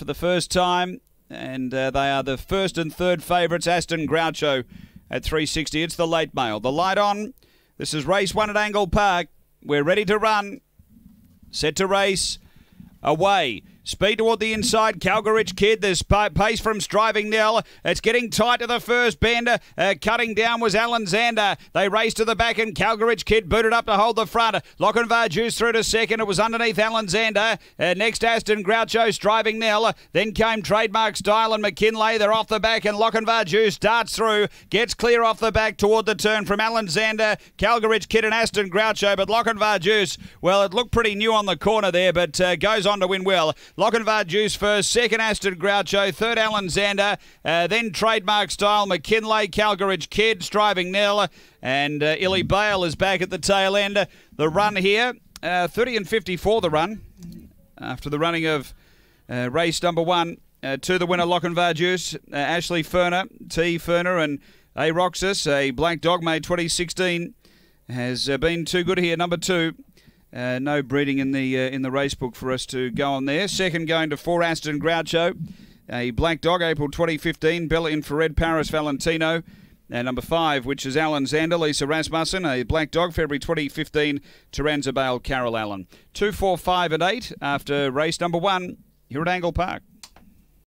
for the first time, and uh, they are the first and third favourites. Aston Groucho at 360. It's the late mail. The light on. This is race one at Angle Park. We're ready to run. Set to race. Away. Speed toward the inside. Calgarich Kid. There's pace from Striving Nell. It's getting tight to the first bender. Uh, cutting down was Alan Zander. They raced to the back and Calgarich Kid booted up to hold the front. Lochinvar Juice through to second. It was underneath Alan Zander. Uh, next Aston Groucho Striving Nell. Then came Trademark Style and McKinley. They're off the back and Lochinvar Juice darts through. Gets clear off the back toward the turn from Alan Zander. Calgarich Kid and Aston Groucho. But Lochinvar Juice, well, it looked pretty new on the corner there, but uh, goes on to win well. Lochinvar Juice first, second Aston Groucho, third Alan Zander, uh, then trademark style McKinley, Calgaridge Kids driving nil, and uh, Illy Bale is back at the tail end. The run here, uh, 30 and 54 the run after the running of uh, race number one. Uh, to the winner, Lochinvar Juice, uh, Ashley Ferner, T. Ferner, and A. Roxas, a black dog made 2016, has uh, been too good here. Number two, uh, no breeding in the uh, in the race book for us to go on there. Second going to Four Aston Groucho, a black dog, April 2015, Bella Infrared, Paris Valentino. And uh, number five, which is Alan Zander, Lisa Rasmussen, a black dog, February 2015, Taranza Bale, Carol Allen. Two, four, five, and eight after race number one here at Angle Park.